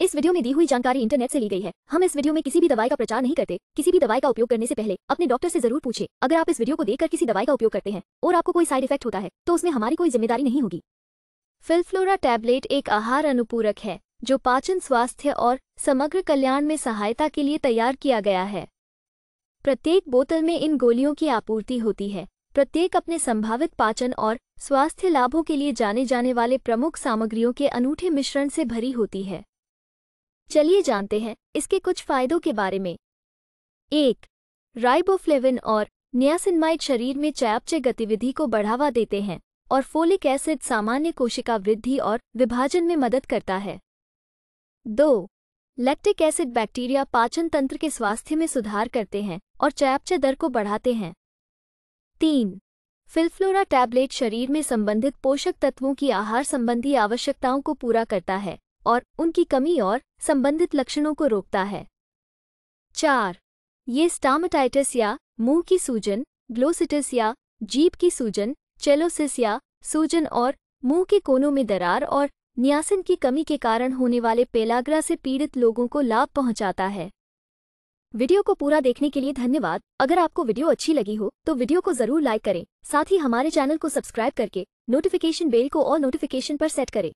इस वीडियो में दी हुई जानकारी इंटरनेट से ली गई है हम इस वीडियो में किसी भी दवाई का प्रचार नहीं करते किसी भी दवाई का उपयोग करने से पहले अपने डॉक्टर से जरूर पूछे अगर आप इस वीडियो को देखकर किसी दवाई का उपयोग करते हैं और आपको कोई साइड इफेक्ट होता है तो उसमें हमारी कोई जिम्मेदारी नहीं होगी फिल्फ्लोरा टैबलेट एक आहार अनुपूरक है जो पाचन स्वास्थ्य और समग्र कल्याण में सहायता के लिए तैयार किया गया है प्रत्येक बोतल में इन गोलियों की आपूर्ति होती है प्रत्येक अपने संभावित पाचन और स्वास्थ्य लाभों के लिए जाने जाने वाले प्रमुख सामग्रियों के अनूठे मिश्रण से भरी होती है चलिए जानते हैं इसके कुछ फायदों के बारे में एक राइबोफ्लेविन और नियासिनमाइड शरीर में चयापचय गतिविधि को बढ़ावा देते हैं और फोलिक एसिड सामान्य कोशिका वृद्धि और विभाजन में मदद करता है दो लैक्टिक एसिड बैक्टीरिया पाचन तंत्र के स्वास्थ्य में सुधार करते हैं और चयापचय दर को बढ़ाते हैं तीन फिलफ्लोरा टैबलेट शरीर में संबंधित पोषक तत्वों की आहार संबंधी आवश्यकताओं को पूरा करता है और उनकी कमी और संबंधित लक्षणों को रोकता है चार ये स्टामटाइटिस या मुंह की सूजन ग्लोसिटिस या जीप की सूजन चेलोसिस या सूजन और मुंह के कोनों में दरार और न्यासन की कमी के कारण होने वाले पेलाग्रा से पीड़ित लोगों को लाभ पहुंचाता है वीडियो को पूरा देखने के लिए धन्यवाद अगर आपको वीडियो अच्छी लगी हो तो वीडियो को जरूर लाइक करें साथ ही हमारे चैनल को सब्सक्राइब करके नोटिफिकेशन बेल को और नोटिफिकेशन पर सेट करें